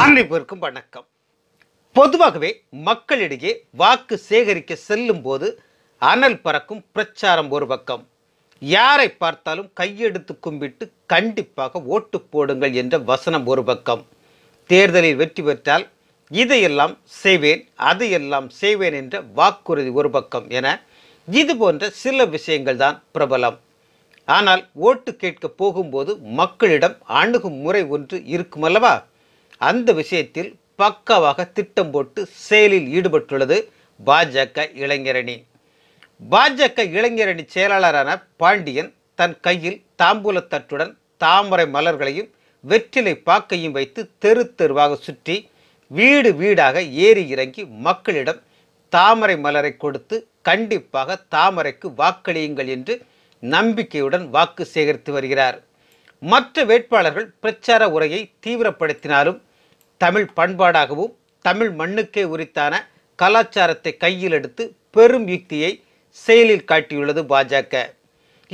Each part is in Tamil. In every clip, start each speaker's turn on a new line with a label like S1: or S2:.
S1: அனைவருக்கும் வணக்கம் பொதுவாகவே மக்களிடையே வாக்கு சேகரிக்க செல்லும் போது அனல் பறக்கும் பிரச்சாரம் ஒரு பக்கம் யாரை பார்த்தாலும் கையெடுத்து கும்பிட்டு கண்டிப்பாக ஓட்டு போடுங்கள் என்ற வசனம் ஒரு பக்கம் தேர்தலில் வெற்றி பெற்றால் இதையெல்லாம் செய்வேன் அதையெல்லாம் செய்வேன் என்ற வாக்குறுதி ஒரு பக்கம் என இது போன்ற சில விஷயங்கள் தான் பிரபலம் ஆனால் ஓட்டு கேட்க போகும்போது மக்களிடம் அணுகும் முறை ஒன்று இருக்குமல்லவா அந்த விஷயத்தில் பக்காவாக திட்டம் போட்டு செயலில் ஈடுபட்டுள்ளது பாஜக இளைஞரணி பாஜக இளைஞரணி செயலாளரான பாண்டியன் தன் கையில் தாம்பூலத்தட்டுடன் தாமரை மலர்களையும் வெற்றிலை பாக்கையும் வைத்து தெரு தெருவாக சுற்றி வீடு வீடாக ஏறி இறங்கி மக்களிடம் தாமரை மலரை கொடுத்து கண்டிப்பாக தாமரைக்கு வாக்களியுங்கள் என்று நம்பிக்கையுடன் வாக்கு சேகரித்து வருகிறார் மற்ற வேட்பாளர்கள் பிரச்சார உரையை தீவிரப்படுத்தினாலும் தமிழ் பண்பாடாகவும் தமிழ் மண்ணுக்கே உரித்தான கலாச்சாரத்தை கையில் எடுத்து பெரும் யுக்தியை செயலில் காட்டியுள்ளது பாஜக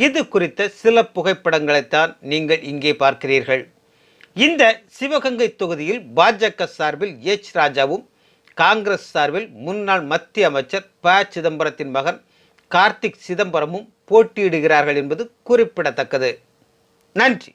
S1: இது குறித்த சில புகைப்படங்களைத்தான் நீங்கள் இங்கே பார்க்கிறீர்கள் இந்த சிவகங்கை தொகுதியில் பாஜக சார்பில் எச் ராஜாவும் காங்கிரஸ் சார்பில் முன்னாள் மத்திய அமைச்சர் ப சிதம்பரத்தின் மகன் கார்த்திக் சிதம்பரமும் போட்டியிடுகிறார்கள் என்பது குறிப்பிடத்தக்கது நன்றி